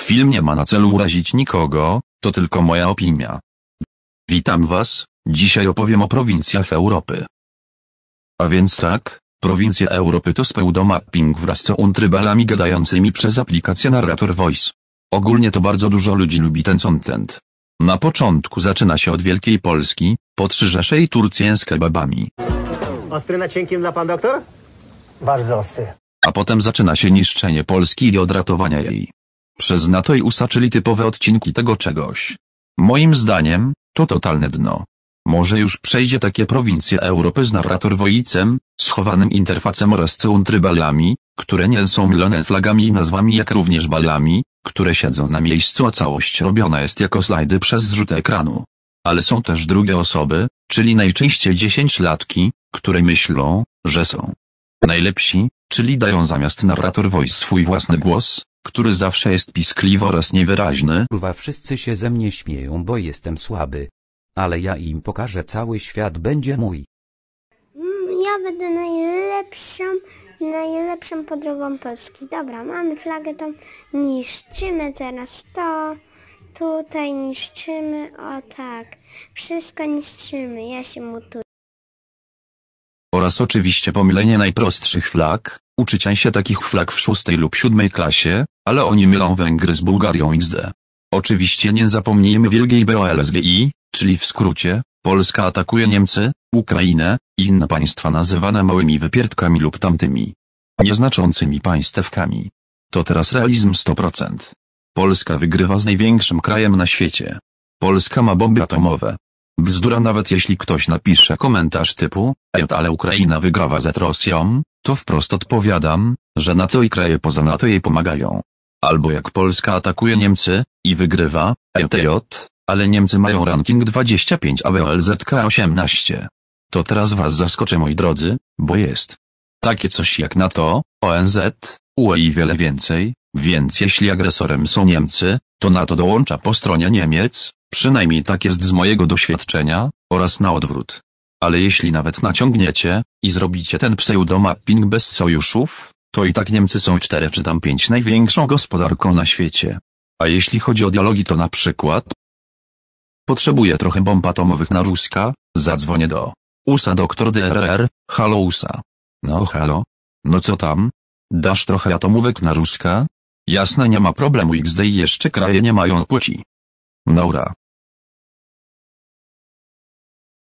Film nie ma na celu urazić nikogo, to tylko moja opinia. Witam Was, dzisiaj opowiem o prowincjach Europy. A więc tak, prowincje Europy to pseudo-mapping wraz z untrybalami gadającymi przez aplikację Narrator Voice. Ogólnie to bardzo dużo ludzi lubi ten content. Na początku zaczyna się od Wielkiej Polski, po Trzyżesze i Turcję z kebabami. Ostry na cienkim dla pan doktor? Bardzo ostry. A potem zaczyna się niszczenie Polski i odratowania jej. Przez NATO i USA czyli typowe odcinki tego czegoś. Moim zdaniem, to totalne dno. Może już przejdzie takie prowincje Europy z narrator wojcem, schowanym interfacem oraz cyuntrybalami, które nie są mylone flagami i nazwami jak również balami, które siedzą na miejscu a całość robiona jest jako slajdy przez zrzut ekranu. Ale są też drugie osoby, czyli najczęściej dziesięciolatki, które myślą, że są najlepsi, czyli dają zamiast narrator voice swój własny głos, który zawsze jest piskliwy oraz niewyraźny. Kurwa wszyscy się ze mnie śmieją, bo jestem słaby. Ale ja im pokażę, cały świat będzie mój. Mm, ja będę najlepszą, najlepszą podrobą Polski. Dobra, mamy flagę tam, niszczymy teraz to, tutaj niszczymy, o tak, wszystko niszczymy, ja się mutuję. Oraz oczywiście pomylenie najprostszych flag, uczycia się takich flag w szóstej lub siódmej klasie, ale oni mylą Węgry z Bułgarią XD. Oczywiście nie zapomnijmy wielkiej BOLSGI, czyli w skrócie, Polska atakuje Niemcy, Ukrainę, inne państwa nazywane małymi wypierdkami lub tamtymi nieznaczącymi państewkami. To teraz realizm 100%. Polska wygrywa z największym krajem na świecie. Polska ma bomby atomowe. Bzdura nawet jeśli ktoś napisze komentarz typu, ale Ukraina wygrywa z Rosją, to wprost odpowiadam, że NATO i kraje poza NATO jej pomagają. Albo jak Polska atakuje Niemcy i wygrywa, ETJ, ale Niemcy mają ranking 25 AWLZK 18. To teraz was zaskoczę moi drodzy, bo jest. Takie coś jak NATO, ONZ, UE i wiele więcej, więc jeśli agresorem są Niemcy, to NATO dołącza po stronie Niemiec, przynajmniej tak jest z mojego doświadczenia, oraz na odwrót ale jeśli nawet naciągniecie i zrobicie ten pseudomapping bez sojuszów, to i tak Niemcy są 4 czy tam 5 największą gospodarką na świecie. A jeśli chodzi o dialogi to na przykład Potrzebuję trochę bomb atomowych na Ruska, zadzwonię do USA doktor DRR, halo USA. No halo? No co tam? Dasz trochę atomówek na Ruska? Jasne nie ma problemu XD jeszcze kraje nie mają płci. Naura.